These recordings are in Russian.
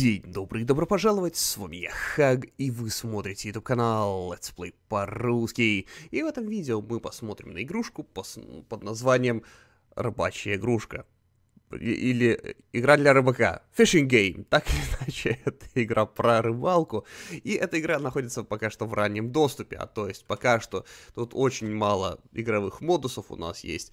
день, добрый, добро пожаловать, с вами я, Хаг, и вы смотрите YouTube канал Let's Play по-русски. И в этом видео мы посмотрим на игрушку под названием «Рыбачья игрушка». Или э, «Игра для рыбака», Fishing Game, так или иначе, это игра про рыбалку. И эта игра находится пока что в раннем доступе, а то есть пока что тут очень мало игровых модусов у нас есть.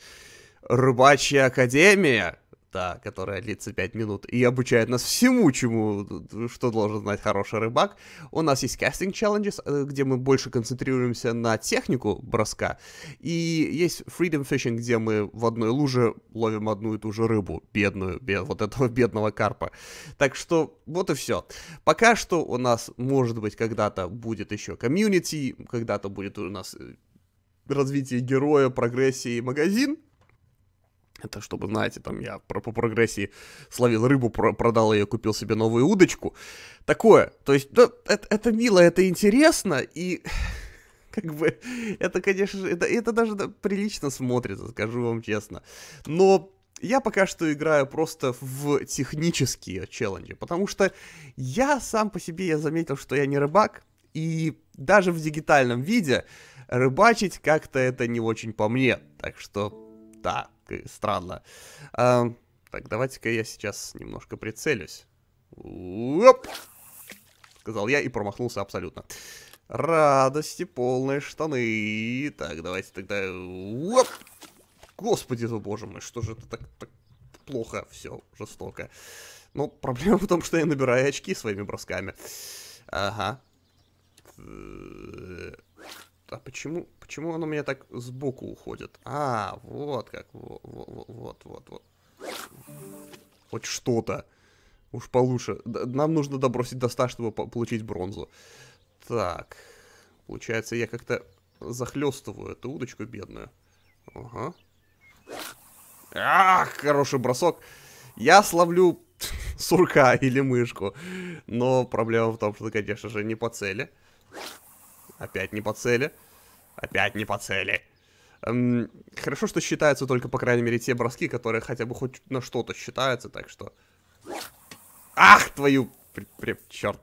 «Рыбачья Академия», да, которая длится 5 минут и обучает нас всему, чему, что должен знать хороший рыбак. У нас есть casting challenges, э, где мы больше концентрируемся на технику броска. И есть freedom fishing, где мы в одной луже ловим одну и ту же рыбу, бедную, бед, вот этого бедного карпа. Так что вот и все. Пока что у нас, может быть, когда-то будет еще комьюнити, когда-то будет у нас э, развитие героя, прогрессии, магазин, это чтобы, знаете, там я про по прогрессии словил рыбу, про продал ее, купил себе новую удочку. Такое. То есть, да, это, это мило, это интересно, и как бы это, конечно же, это, это даже да, прилично смотрится, скажу вам честно. Но я пока что играю просто в технические челленджи, потому что я сам по себе я заметил, что я не рыбак, и даже в дигитальном виде рыбачить как-то это не очень по мне. Так что, да, странно. А, так, давайте-ка я сейчас немножко прицелюсь. Оп! Сказал я и промахнулся абсолютно. Радости полные штаны. Так, давайте тогда... Оп! Господи, за боже мой, что же это так, так плохо все, жестоко. Но ну, проблема в том, что я набираю очки своими бросками. Ага. Э, а почему, почему оно у меня так сбоку уходит? А, вот как, вот, вот, вот, вот. Хоть что-то. Уж получше. Нам нужно добросить до 100, чтобы получить бронзу. Так. Получается, я как-то захлестываю эту удочку бедную. Ага. Ах, хороший бросок. Я словлю сурка или мышку. Но проблема в том, что, конечно же, не по цели. Опять не по цели. Опять не по цели. Эм, хорошо, что считаются только, по крайней мере, те броски, которые хотя бы хоть на что-то считаются, так что... Ах, твою... черт.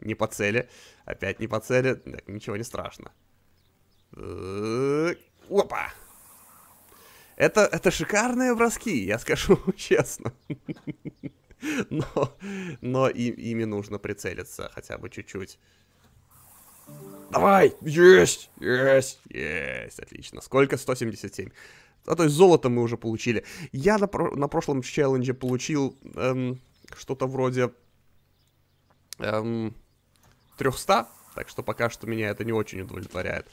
Не по цели. Опять не по цели. Так, ничего не страшно. Опа! Это, это шикарные броски, я скажу честно. Но, но и, ими нужно прицелиться хотя бы чуть-чуть. Давай! Есть! Есть! Есть! Отлично. Сколько? 177. А то есть золото мы уже получили. Я на, про на прошлом челлендже получил эм, что-то вроде эм, 300, так что пока что меня это не очень удовлетворяет.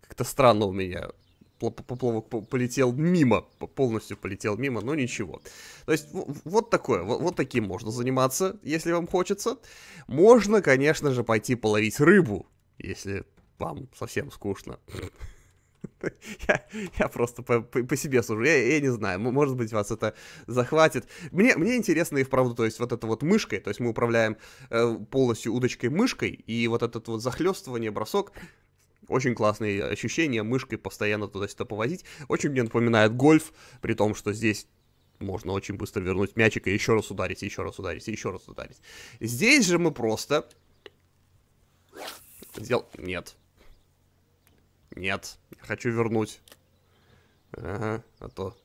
Как-то странно у меня поплавок полетел мимо, полностью полетел мимо, но ничего. То есть вот такое, вот, вот таким можно заниматься, если вам хочется. Можно, конечно же, пойти половить рыбу, если вам совсем скучно. Я, я просто по, по, по себе сужу, я, я не знаю, может быть, вас это захватит. Мне, мне интересно и вправду, то есть вот это вот мышкой, то есть мы управляем э, полностью удочкой-мышкой, и вот этот вот захлестывание, бросок, очень классные ощущения, мышкой постоянно туда-сюда повозить. Очень мне напоминает гольф, при том, что здесь можно очень быстро вернуть мячик и еще раз ударить, и еще раз ударить, и еще раз ударить. Здесь же мы просто Дел... Нет. Нет. Я хочу вернуть. Ага, а то...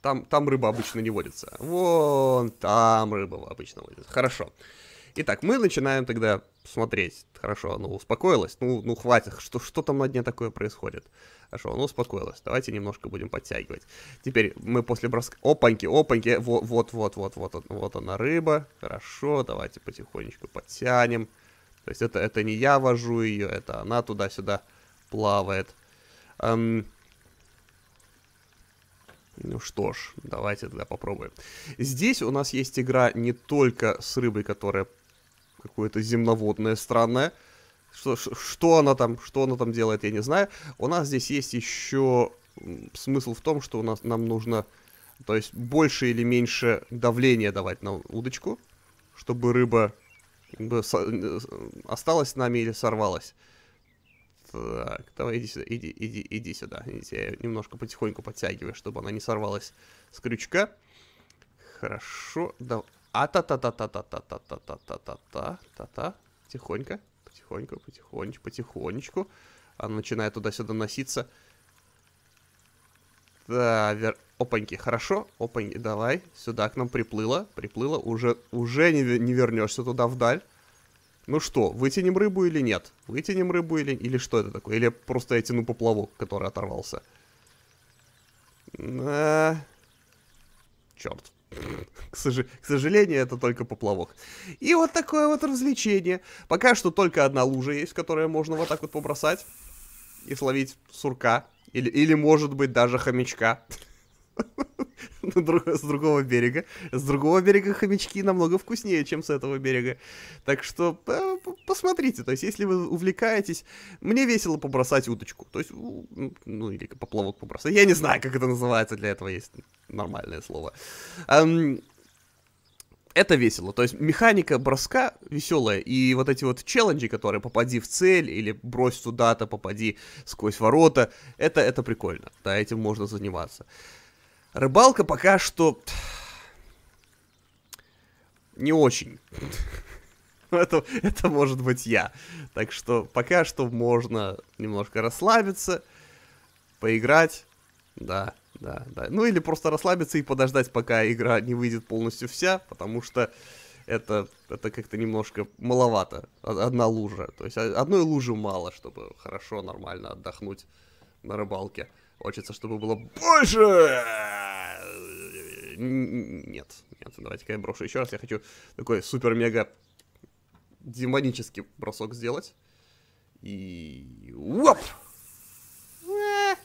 Там, там рыба обычно не водится. Вон там рыба обычно водится. Хорошо. Итак, мы начинаем тогда смотреть. Хорошо, ну успокоилась. Ну, ну хватит. Что, что там на дне такое происходит? Хорошо, ну успокоилась. Давайте немножко будем подтягивать. Теперь мы после броска... Опаньки, опаньки. Вот, вот, вот, вот, вот, вот она рыба. Хорошо, давайте потихонечку подтянем. То есть это, это не я вожу ее, это она туда-сюда плавает. Эм... Ну что ж, давайте тогда попробуем. Здесь у нас есть игра не только с рыбой, которая какое-то земноводное странное. Что, что она там, что она там делает, я не знаю. У нас здесь есть еще смысл в том, что у нас нам нужно, то есть больше или меньше давления давать на удочку, чтобы рыба как бы э, э, осталось с нами или сорвалась Так, давай иди сюда, иди, иди, иди сюда. я немножко потихоньку подтягиваю, чтобы она не сорвалась с крючка. Хорошо, да. А та та та та та та та та та та та та та та Тихонько, потихоньку, потихонечку, потихонечку. Она начинает туда-сюда носиться. Да, вер... Опаньки, хорошо, опаньки, давай. Сюда к нам приплыло, приплыло, уже, уже не, не вернешься туда вдаль. Ну что, вытянем рыбу или нет? Вытянем рыбу или... Или что это такое? Или просто я тяну поплавок, который оторвался? На... Э, Черт. К, сож... К сожалению, это только поплавок. И вот такое вот развлечение. Пока что только одна лужа есть, которую можно вот так вот побросать и словить сурка. Или, или может быть, даже хомячка. с другого берега. С другого берега хомячки намного вкуснее, чем с этого берега. Так что э, посмотрите, то есть если вы увлекаетесь, мне весело побросать уточку. То есть, ну или поплавок побросать. Я не знаю, как это называется, для этого есть нормальное слово. Это весело, то есть механика броска веселая, и вот эти вот челленджи, которые попади в цель, или брось туда-то, попади сквозь ворота, это, это прикольно, да, этим можно заниматься. Рыбалка пока что... Не очень. это, это может быть я. Так что пока что можно немножко расслабиться, поиграть. Да, да, да. Ну или просто расслабиться и подождать, пока игра не выйдет полностью вся, потому что это, это как-то немножко маловато. Одна лужа. То есть а, одной лужи мало, чтобы хорошо, нормально отдохнуть на рыбалке. Хочется, чтобы было больше! Нет, нет, давайте-ка я брошу еще раз. Я хочу такой супер-мега демонический бросок сделать. И... Оп! Э!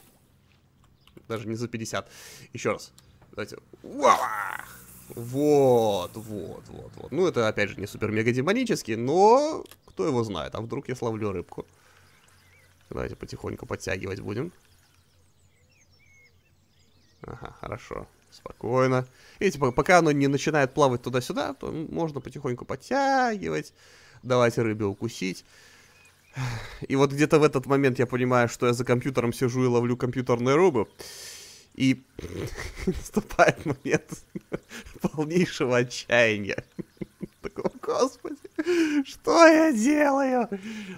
Даже не за 50. Еще раз. Давайте. Вот, вот, вот, вот. Ну, это, опять же, не супер-мега-демонический, но кто его знает. А вдруг я словлю рыбку? Давайте потихоньку подтягивать будем. Ага, хорошо. Спокойно. И типа, пока оно не начинает плавать туда-сюда, то можно потихоньку подтягивать, давать рыбе укусить. И вот где-то в этот момент я понимаю, что я за компьютером сижу и ловлю компьютерную рыбу. И наступает момент полнейшего отчаяния. Такого, господи, что я делаю?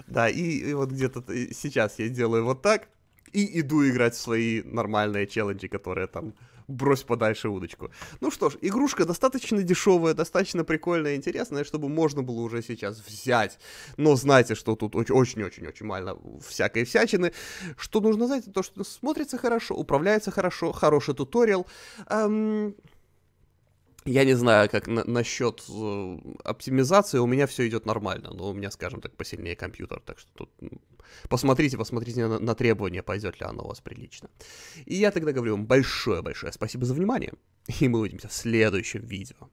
Да, и, и вот где-то э, сейчас я делаю вот так и иду играть в свои нормальные челленджи, которые там брось подальше удочку. Ну что ж, игрушка достаточно дешевая, достаточно прикольная интересная, чтобы можно было уже сейчас взять. Но знайте, что тут очень-очень-очень мало всякой всячины. Что нужно знать, то что смотрится хорошо, управляется хорошо, хороший туториал. Эм, я не знаю, как на- насчет э, оптимизации, у меня все идет нормально, но у меня, скажем так, посильнее компьютер, так что тут посмотрите, посмотрите на, на требования, пойдет ли оно у вас прилично. И я тогда говорю вам большое-большое спасибо за внимание, и мы увидимся в следующем видео.